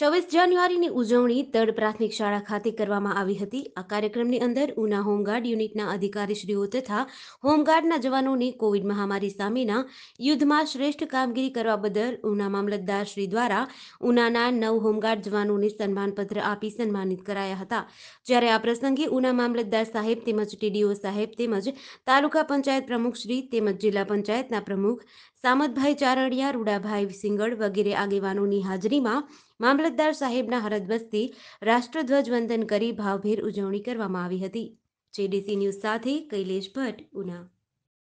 છવ્વીસ જાન્યુઆરીની ઉજવણી તડ પ્રાથમિક શાળા ખાતે કરવામાં આવી હતી આ કાર્યક્રમની અંદર ઉના હોમગાર્ડ યુનિટના અધિકારીશ્રીઓ તથા હોમગાર્ડના જવાનોને કોવિડ મહામારી સામેના યુદ્ધમાં શ્રેષ્ઠ કામગીરી કરવા બદલ ઉના મામલતદારશ્રી દ્વારા ઉનાના નવ હોમગાર્ડ જવાનોને સન્માનપત્ર આપી સન્માનિત કરાયા હતા જ્યારે આ પ્રસંગે ઉના મામલતદાર સાહેબ તેમજ ટીડીઓ સાહેબ તેમજ તાલુકા પંચાયત પ્રમુખશ્રી તેમજ જિલ્લા પંચાયતના પ્રમુખ સામતભાઈ ચારણિયા રૂડાભાઈ સિંગળ વગેરે આગેવાનોની હાજરીમાં મામલતદાર સાહેબના હરદવસ્તી રાષ્ટ્રધ્વજ વંદન કરી ભાવભેર ઉજવણી કરવામાં આવી હતી જેડીસી ન્યૂઝ સાથે કૈલેશ ભટ્ટ ઉના